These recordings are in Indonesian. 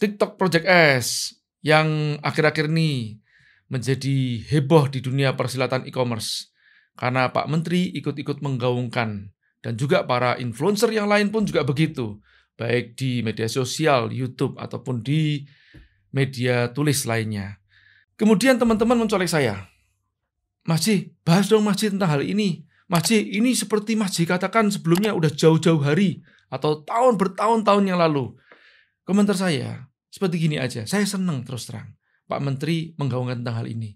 TikTok Project S yang akhir-akhir ini menjadi heboh di dunia persilatan e-commerce karena Pak Menteri ikut-ikut menggaungkan dan juga para influencer yang lain pun juga begitu baik di media sosial YouTube ataupun di media tulis lainnya. Kemudian teman-teman mencolek saya. Masih bahas dong Masih tentang hal ini. Masih ini seperti Masih katakan sebelumnya udah jauh-jauh hari atau tahun bertahun-tahun yang lalu. Komentar saya, seperti gini aja, saya senang terus terang. Pak Menteri menggaungkan tentang hal ini.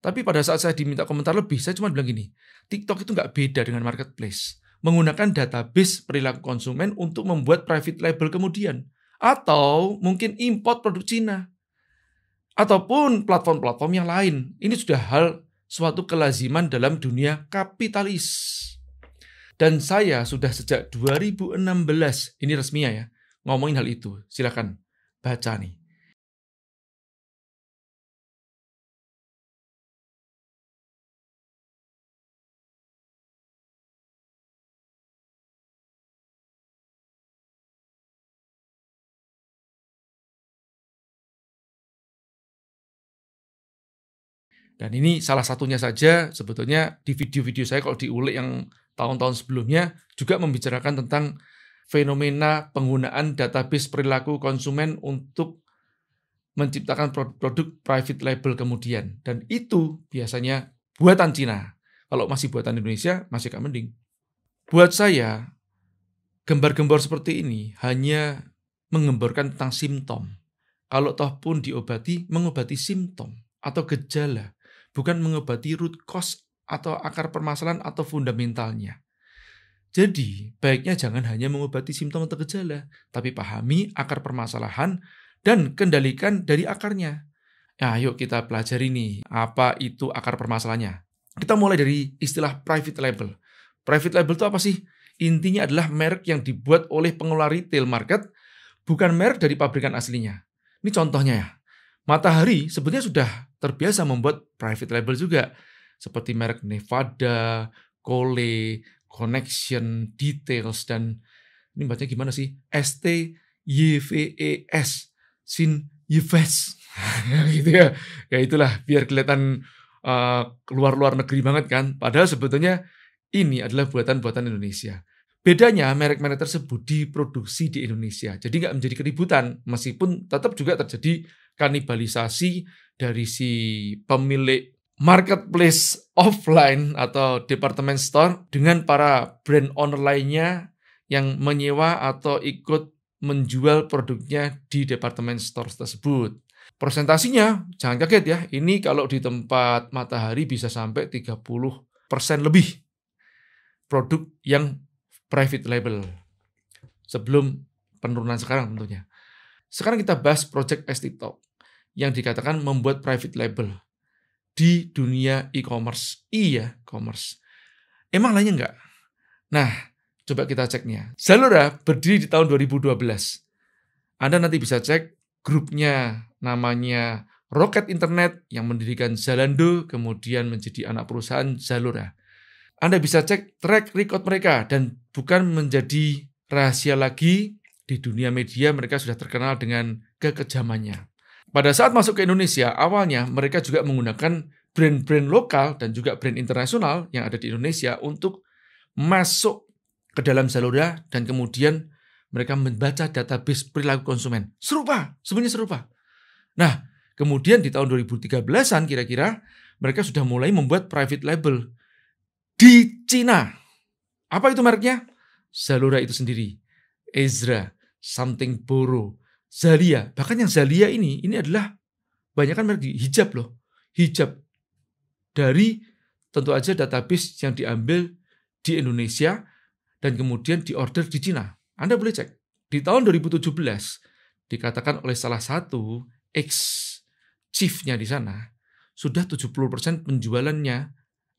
Tapi pada saat saya diminta komentar lebih, saya cuma bilang gini, TikTok itu nggak beda dengan marketplace. Menggunakan database perilaku konsumen untuk membuat private label kemudian. Atau mungkin import produk Cina. Ataupun platform-platform yang lain. Ini sudah hal suatu kelaziman dalam dunia kapitalis. Dan saya sudah sejak 2016, ini resminya ya, ngomongin hal itu. Silakan baca nih. Dan ini salah satunya saja sebetulnya di video-video saya kalau diulik yang tahun-tahun sebelumnya juga membicarakan tentang fenomena penggunaan database perilaku konsumen untuk menciptakan produk private label kemudian. Dan itu biasanya buatan Cina. Kalau masih buatan Indonesia, masih gak mending. Buat saya, gembar-gembor seperti ini hanya mengembarkan tentang simptom. Kalau toh pun diobati, mengobati simptom atau gejala, bukan mengobati root cause atau akar permasalahan atau fundamentalnya. Jadi, baiknya jangan hanya mengobati simptom atau gejala, tapi pahami akar permasalahan dan kendalikan dari akarnya. Nah, yuk kita pelajari nih, apa itu akar permasalahannya. Kita mulai dari istilah private label. Private label itu apa sih? Intinya adalah merek yang dibuat oleh pengelola retail market, bukan merek dari pabrikan aslinya. Ini contohnya ya. Matahari sebetulnya sudah terbiasa membuat private label juga, seperti merek Nevada, Cole, connection, details, dan ini bacanya gimana sih? S T Y V E S, sin Y V S, gitu ya. Ya itulah biar kelihatan eh, uh, luar-luar negeri banget kan. Padahal sebetulnya ini adalah buatan-buatan Indonesia. Bedanya merek-merek tersebut diproduksi di Indonesia, jadi nggak menjadi keributan, meskipun tetap juga terjadi kanibalisasi dari si pemilik marketplace offline atau department store dengan para brand owner lainnya yang menyewa atau ikut menjual produknya di department store tersebut. Persentasinya jangan kaget ya, ini kalau di tempat matahari bisa sampai 30% lebih produk yang private label. Sebelum penurunan sekarang tentunya. Sekarang kita bahas project ST yang dikatakan membuat private label di dunia e-commerce, iya e commerce. Emang lainnya enggak? Nah, coba kita ceknya. Zalora berdiri di tahun 2012. Anda nanti bisa cek grupnya namanya Roket Internet yang mendirikan Zalando kemudian menjadi anak perusahaan Zalora. Anda bisa cek track record mereka dan bukan menjadi rahasia lagi di dunia media mereka sudah terkenal dengan kekejamannya. Pada saat masuk ke Indonesia, awalnya mereka juga menggunakan brand-brand lokal dan juga brand internasional yang ada di Indonesia untuk masuk ke dalam Zalora ya, dan kemudian mereka membaca database perilaku konsumen. Serupa, sebenarnya serupa. Nah, kemudian di tahun 2013-an kira-kira mereka sudah mulai membuat private label di Cina. Apa itu mereknya? Zalora itu sendiri. Ezra, Something Borrow, Zalia. Bahkan yang Zalia ini, ini adalah banyak kan merek hijab loh. Hijab dari tentu aja database yang diambil di Indonesia dan kemudian diorder di Cina. Anda boleh cek. Di tahun 2017 dikatakan oleh salah satu ex chiefnya di sana sudah 70% penjualannya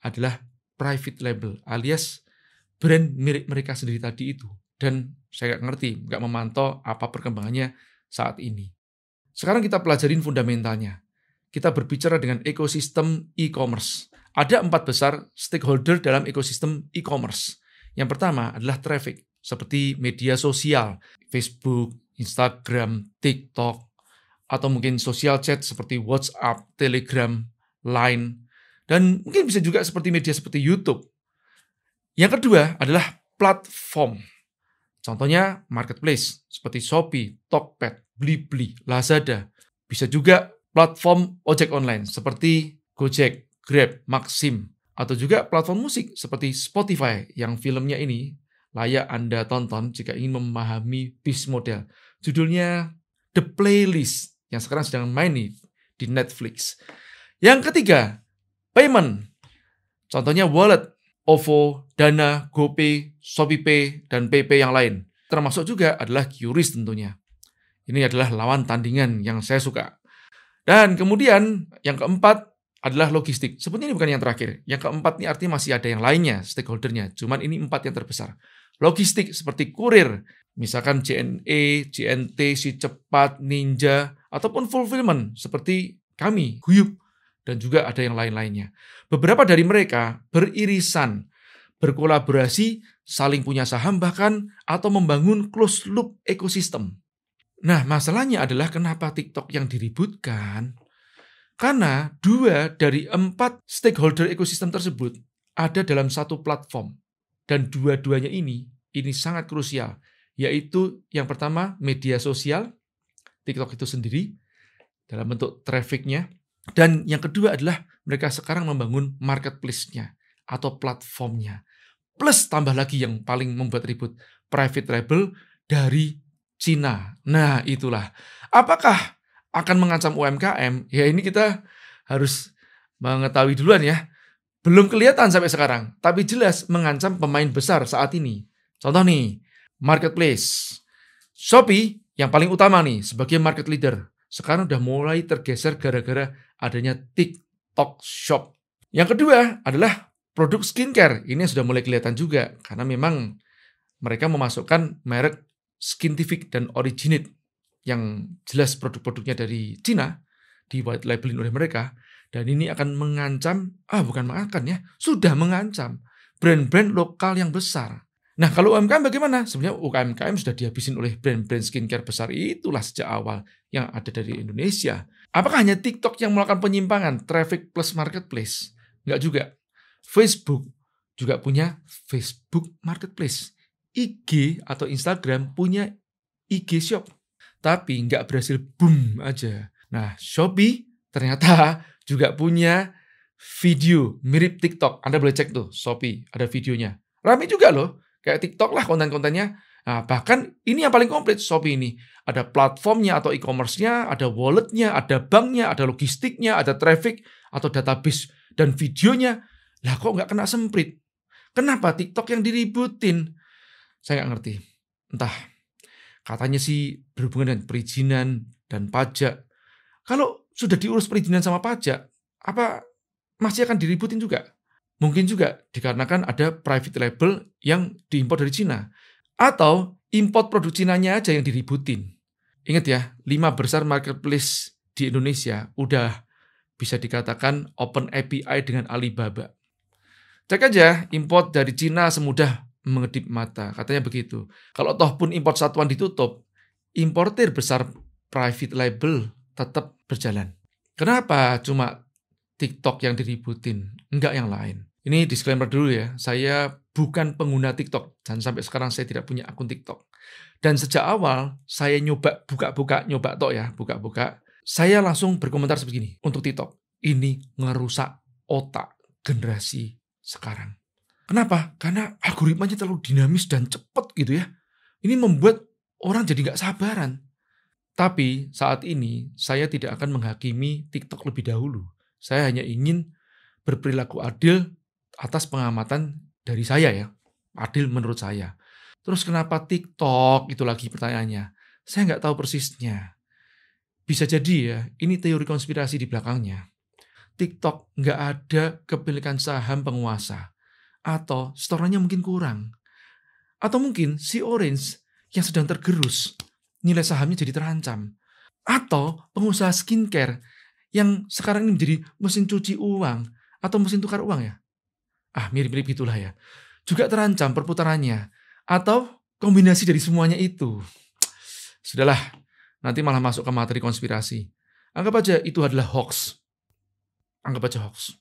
adalah private label alias brand milik mereka sendiri tadi itu. Dan saya nggak ngerti, nggak memantau apa perkembangannya saat ini. Sekarang kita pelajarin fundamentalnya. Kita berbicara dengan ekosistem e-commerce. Ada empat besar stakeholder dalam ekosistem e-commerce. Yang pertama adalah traffic, seperti media sosial, Facebook, Instagram, TikTok, atau mungkin social chat seperti WhatsApp, Telegram, Line, dan mungkin bisa juga seperti media seperti YouTube. Yang kedua adalah platform. Contohnya marketplace seperti Shopee, Tokped, Blibli, Lazada. Bisa juga platform ojek online seperti Gojek, Grab, Maxim, atau juga platform musik seperti Spotify yang filmnya ini layak Anda tonton jika ingin memahami bis model. Judulnya The Playlist yang sekarang sedang main nih di Netflix. Yang ketiga, payment. Contohnya wallet OVO, Dana, GoPay, ShopeePay, dan PP yang lain. Termasuk juga adalah QRIS tentunya. Ini adalah lawan tandingan yang saya suka. Dan kemudian yang keempat adalah logistik. Sebenarnya ini bukan yang terakhir. Yang keempat ini artinya masih ada yang lainnya, stakeholdernya. Cuman ini empat yang terbesar. Logistik seperti kurir, misalkan JNE, JNT, si cepat, ninja, ataupun fulfillment seperti kami, Guyup, dan juga ada yang lain-lainnya. Beberapa dari mereka beririsan, berkolaborasi, saling punya saham bahkan atau membangun closed loop ekosistem. Nah, masalahnya adalah kenapa TikTok yang diributkan? Karena dua dari empat stakeholder ekosistem tersebut ada dalam satu platform. Dan dua-duanya ini, ini sangat krusial. Yaitu yang pertama media sosial, TikTok itu sendiri, dalam bentuk trafficnya, dan yang kedua adalah mereka sekarang membangun marketplace-nya atau platformnya. Plus tambah lagi yang paling membuat ribut, private label dari Cina. Nah, itulah. Apakah akan mengancam UMKM? Ya ini kita harus mengetahui duluan ya. Belum kelihatan sampai sekarang, tapi jelas mengancam pemain besar saat ini. Contoh nih, marketplace. Shopee yang paling utama nih sebagai market leader. Sekarang udah mulai tergeser gara-gara adanya TikTok Shop. Yang kedua adalah produk skincare. Ini sudah mulai kelihatan juga karena memang mereka memasukkan merek Skintific dan Originate yang jelas produk-produknya dari Cina di white labeling oleh mereka dan ini akan mengancam ah bukan mengancam ya sudah mengancam brand-brand lokal yang besar Nah, kalau UMKM bagaimana? Sebenarnya UMKM sudah dihabisin oleh brand-brand skincare besar itulah sejak awal yang ada dari Indonesia. Apakah hanya TikTok yang melakukan penyimpangan traffic plus marketplace? Enggak juga. Facebook juga punya Facebook Marketplace. IG atau Instagram punya IG Shop. Tapi nggak berhasil boom aja. Nah, Shopee ternyata juga punya video mirip TikTok. Anda boleh cek tuh, Shopee. Ada videonya. Rame juga loh Kayak TikTok lah konten-kontennya. Nah, bahkan ini yang paling komplit Shopee ini. Ada platformnya atau e-commerce-nya, ada wallet-nya, ada banknya, ada logistiknya, ada traffic atau database dan videonya. Lah kok nggak kena semprit? Kenapa TikTok yang diributin? Saya nggak ngerti. Entah. Katanya sih berhubungan dengan perizinan dan pajak. Kalau sudah diurus perizinan sama pajak, apa masih akan diributin juga? Mungkin juga dikarenakan ada private label yang diimpor dari Cina. Atau import produk Cinanya aja yang diributin. Ingat ya, lima besar marketplace di Indonesia udah bisa dikatakan open API dengan Alibaba. Cek aja import dari Cina semudah mengedip mata, katanya begitu. Kalau toh pun import satuan ditutup, importer besar private label tetap berjalan. Kenapa cuma TikTok yang diributin, enggak yang lain? Ini disclaimer dulu ya, saya bukan pengguna TikTok dan sampai sekarang saya tidak punya akun TikTok. Dan sejak awal saya nyoba buka-buka nyoba tok ya, buka-buka. Saya langsung berkomentar sebegini untuk TikTok. Ini ngerusak otak generasi sekarang. Kenapa? Karena algoritmanya terlalu dinamis dan cepat gitu ya. Ini membuat orang jadi nggak sabaran. Tapi saat ini saya tidak akan menghakimi TikTok lebih dahulu. Saya hanya ingin berperilaku adil atas pengamatan dari saya ya. Adil menurut saya. Terus kenapa TikTok? Itu lagi pertanyaannya. Saya nggak tahu persisnya. Bisa jadi ya, ini teori konspirasi di belakangnya. TikTok nggak ada kepemilikan saham penguasa. Atau setorannya mungkin kurang. Atau mungkin si Orange yang sedang tergerus, nilai sahamnya jadi terancam. Atau pengusaha skincare yang sekarang ini menjadi mesin cuci uang atau mesin tukar uang ya. Ah, mirip-mirip itulah ya. Juga terancam perputarannya. Atau kombinasi dari semuanya itu. Sudahlah, nanti malah masuk ke materi konspirasi. Anggap aja itu adalah hoax. Anggap aja hoax.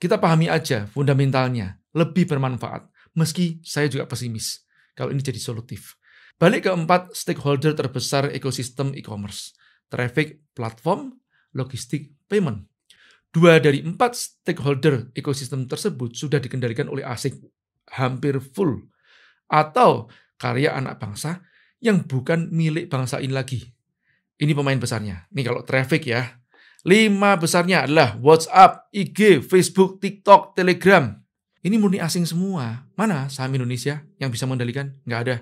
Kita pahami aja fundamentalnya. Lebih bermanfaat. Meski saya juga pesimis. Kalau ini jadi solutif. Balik ke empat stakeholder terbesar ekosistem e-commerce. Traffic platform, logistik payment. Dua dari empat stakeholder ekosistem tersebut sudah dikendalikan oleh asing, hampir full, atau karya anak bangsa yang bukan milik bangsa ini lagi. Ini pemain besarnya. Ini kalau traffic ya. Lima besarnya adalah WhatsApp, IG, Facebook, TikTok, Telegram. Ini murni asing semua. Mana saham Indonesia yang bisa mengendalikan? Nggak ada.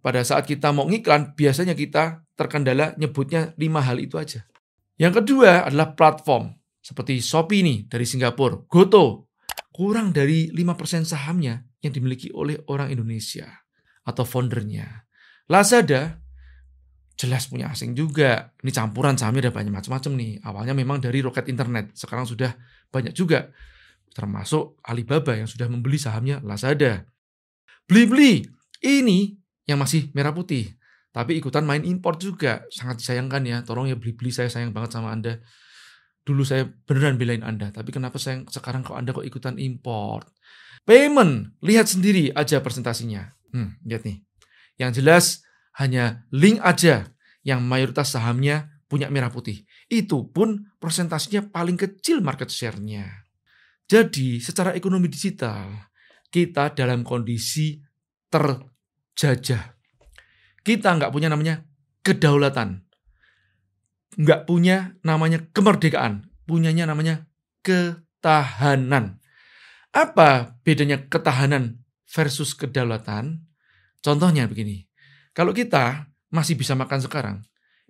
Pada saat kita mau ngiklan, biasanya kita terkendala nyebutnya lima hal itu aja. Yang kedua adalah platform. Seperti Shopee nih dari Singapura, Goto, kurang dari 5% sahamnya yang dimiliki oleh orang Indonesia atau foundernya. Lazada jelas punya asing juga. Ini campuran sahamnya ada banyak macam-macam nih. Awalnya memang dari roket internet, sekarang sudah banyak juga. Termasuk Alibaba yang sudah membeli sahamnya Lazada. Blibli, ini yang masih merah putih. Tapi ikutan main import juga. Sangat disayangkan ya. Tolong ya Blibli, saya sayang banget sama Anda dulu saya beneran belain Anda, tapi kenapa saya sekarang kok Anda kok ikutan import? Payment, lihat sendiri aja presentasinya. Hmm, lihat nih. Yang jelas hanya link aja yang mayoritas sahamnya punya merah putih. Itu pun presentasinya paling kecil market share-nya. Jadi, secara ekonomi digital, kita dalam kondisi terjajah. Kita nggak punya namanya kedaulatan nggak punya namanya kemerdekaan, punyanya namanya ketahanan. Apa bedanya ketahanan versus kedaulatan? Contohnya begini, kalau kita masih bisa makan sekarang,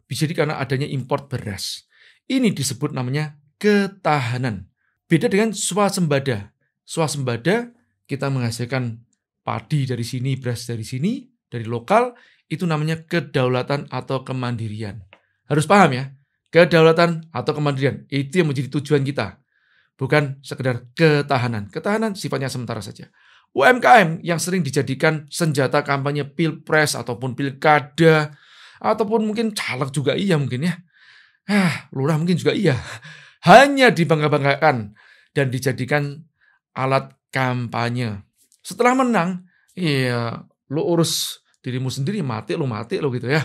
bisa karena adanya impor beras. Ini disebut namanya ketahanan. Beda dengan swasembada. Swasembada kita menghasilkan padi dari sini, beras dari sini, dari lokal, itu namanya kedaulatan atau kemandirian. Harus paham ya, kedaulatan atau kemandirian itu yang menjadi tujuan kita. Bukan sekedar ketahanan. Ketahanan sifatnya sementara saja. UMKM yang sering dijadikan senjata kampanye pilpres ataupun pilkada ataupun mungkin caleg juga iya mungkin ya. Ah, lurah mungkin juga iya. Hanya dibangga-banggakan dan dijadikan alat kampanye. Setelah menang, iya lu urus dirimu sendiri mati lu mati lu gitu ya.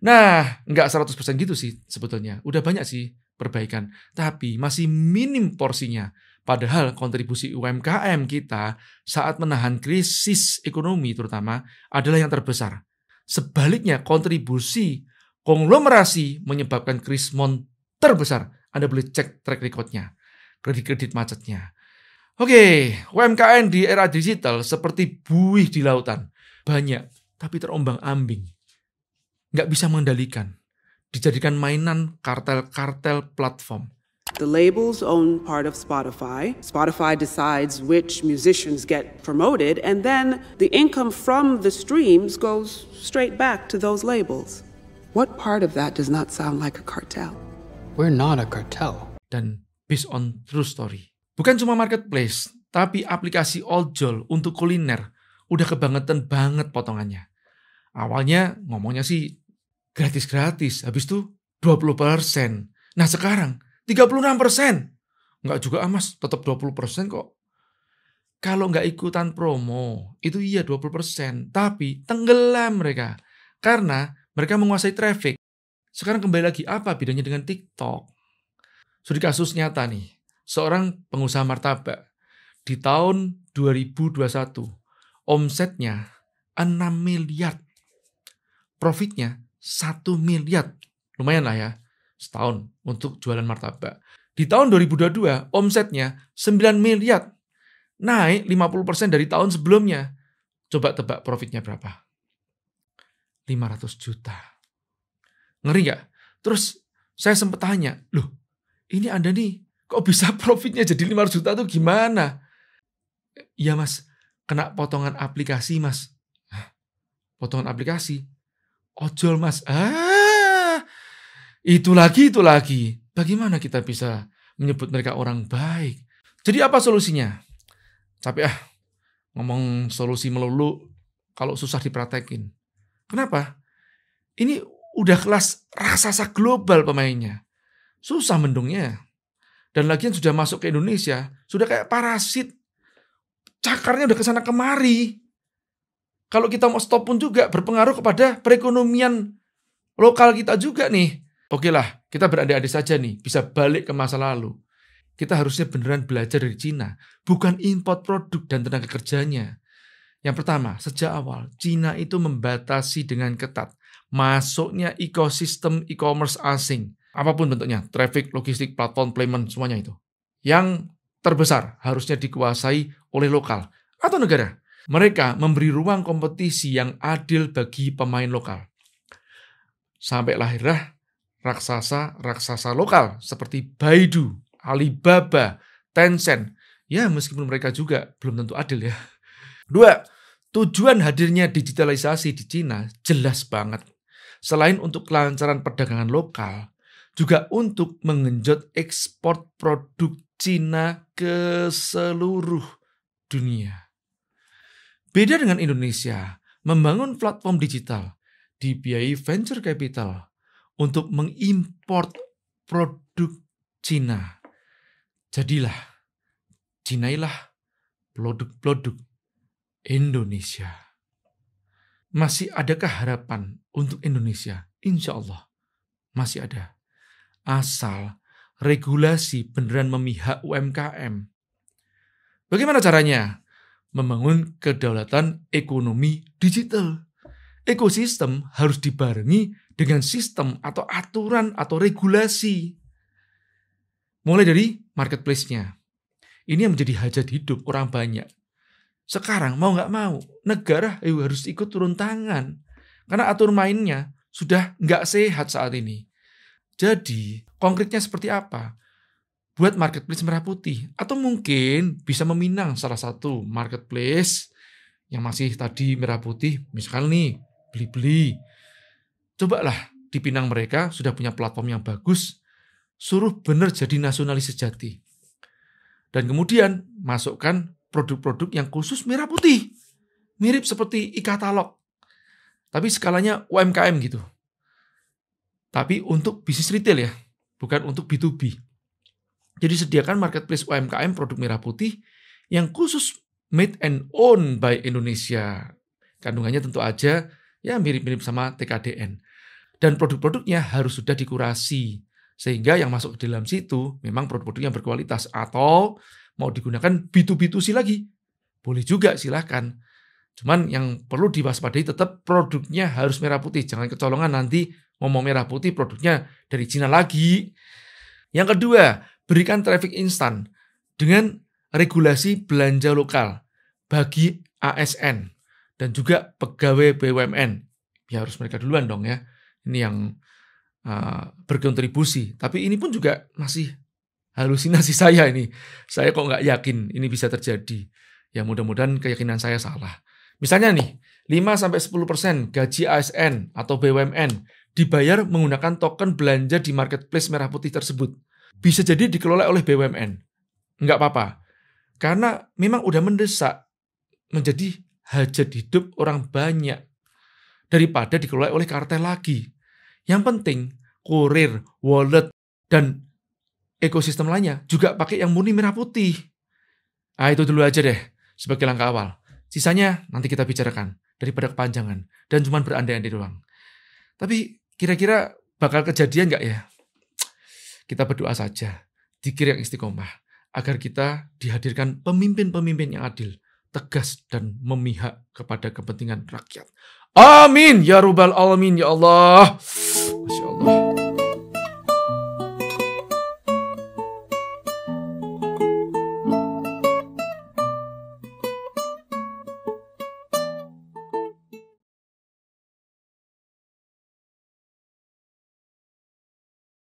Nah, nggak 100% gitu sih sebetulnya. Udah banyak sih perbaikan, tapi masih minim porsinya. Padahal kontribusi UMKM kita saat menahan krisis ekonomi terutama adalah yang terbesar. Sebaliknya, kontribusi konglomerasi menyebabkan krisis terbesar. Anda boleh cek track recordnya, kredit-kredit macetnya. Oke, UMKM di era digital seperti buih di lautan. Banyak, tapi terombang ambing nggak bisa mengendalikan, dijadikan mainan kartel-kartel platform. The labels own part of Spotify. Spotify decides which musicians get promoted, and then the income from the streams goes straight back to those labels. What part of that does not sound like a cartel? We're not a cartel. Dan based on true story. Bukan cuma marketplace, tapi aplikasi ojol untuk kuliner udah kebangetan banget potongannya. Awalnya ngomongnya sih gratis-gratis, habis itu 20%. Nah sekarang 36%. Enggak juga ah mas, tetap 20% kok. Kalau nggak ikutan promo, itu iya 20%. Tapi tenggelam mereka. Karena mereka menguasai traffic. Sekarang kembali lagi, apa bedanya dengan TikTok? Sudah kasus nyata nih, seorang pengusaha martabak di tahun 2021, omsetnya 6 miliar profitnya satu miliar. Lumayan lah ya, setahun untuk jualan martabak. Di tahun 2022, omsetnya 9 miliar. Naik 50% dari tahun sebelumnya. Coba tebak profitnya berapa? 500 juta. Ngeri nggak? Terus saya sempat tanya, loh ini Anda nih kok bisa profitnya jadi 500 juta tuh gimana? Ya mas, kena potongan aplikasi mas. potongan aplikasi? ojol mas ah itu lagi itu lagi bagaimana kita bisa menyebut mereka orang baik jadi apa solusinya tapi ah ngomong solusi melulu kalau susah dipraktekin kenapa ini udah kelas raksasa global pemainnya susah mendungnya dan lagian sudah masuk ke Indonesia sudah kayak parasit cakarnya udah kesana kemari kalau kita mau stop pun juga berpengaruh kepada perekonomian lokal kita juga nih. Oke lah, kita berada andai saja nih, bisa balik ke masa lalu. Kita harusnya beneran belajar dari Cina, bukan import produk dan tenaga kerjanya. Yang pertama, sejak awal, Cina itu membatasi dengan ketat masuknya ekosistem e-commerce asing. Apapun bentuknya, traffic, logistik, platform, payment, semuanya itu. Yang terbesar harusnya dikuasai oleh lokal atau negara mereka memberi ruang kompetisi yang adil bagi pemain lokal. Sampai lahirlah raksasa-raksasa lokal seperti Baidu, Alibaba, Tencent. Ya, meskipun mereka juga belum tentu adil ya. Dua, tujuan hadirnya digitalisasi di Cina jelas banget. Selain untuk kelancaran perdagangan lokal, juga untuk mengenjot ekspor produk Cina ke seluruh dunia. Beda dengan Indonesia, membangun platform digital dibiayai venture capital untuk mengimpor produk Cina. Jadilah, Cinailah produk-produk Indonesia. Masih adakah harapan untuk Indonesia? Insya Allah masih ada. Asal regulasi beneran memihak UMKM. Bagaimana caranya? membangun kedaulatan ekonomi digital. Ekosistem harus dibarengi dengan sistem atau aturan atau regulasi. Mulai dari marketplace-nya. Ini yang menjadi hajat hidup orang banyak. Sekarang mau nggak mau, negara eh, harus ikut turun tangan. Karena atur mainnya sudah nggak sehat saat ini. Jadi, konkretnya seperti apa? buat marketplace merah putih atau mungkin bisa meminang salah satu marketplace yang masih tadi merah putih misalkan nih beli-beli cobalah di Pinang mereka sudah punya platform yang bagus suruh benar jadi nasionalis sejati dan kemudian masukkan produk-produk yang khusus merah putih mirip seperti e-katalog tapi skalanya UMKM gitu tapi untuk bisnis retail ya bukan untuk B2B jadi sediakan marketplace UMKM produk merah putih yang khusus made and owned by Indonesia. Kandungannya tentu aja ya mirip-mirip sama TKDN. Dan produk-produknya harus sudah dikurasi. Sehingga yang masuk ke dalam situ memang produk-produk yang berkualitas atau mau digunakan B2B2C lagi. Boleh juga silahkan. Cuman yang perlu diwaspadai tetap produknya harus merah putih. Jangan kecolongan nanti ngomong merah putih produknya dari Cina lagi. Yang kedua, berikan traffic instan dengan regulasi belanja lokal bagi ASN dan juga pegawai BUMN. Ya harus mereka duluan dong ya. Ini yang uh, berkontribusi. Tapi ini pun juga masih halusinasi saya ini. Saya kok nggak yakin ini bisa terjadi. Ya mudah-mudahan keyakinan saya salah. Misalnya nih, 5-10% gaji ASN atau BUMN dibayar menggunakan token belanja di marketplace merah putih tersebut bisa jadi dikelola oleh BUMN. Enggak apa-apa. Karena memang udah mendesak menjadi hajat hidup orang banyak daripada dikelola oleh kartel lagi. Yang penting kurir, wallet, dan ekosistem lainnya juga pakai yang murni merah putih. Nah, itu dulu aja deh sebagai langkah awal. Sisanya nanti kita bicarakan daripada kepanjangan dan cuma berandai-andai doang. Tapi kira-kira bakal kejadian nggak ya kita berdoa saja, dikir yang istiqomah, agar kita dihadirkan pemimpin-pemimpin yang adil, tegas, dan memihak kepada kepentingan rakyat. Amin. Ya Rubal Alamin. Ya Allah. Masya Allah.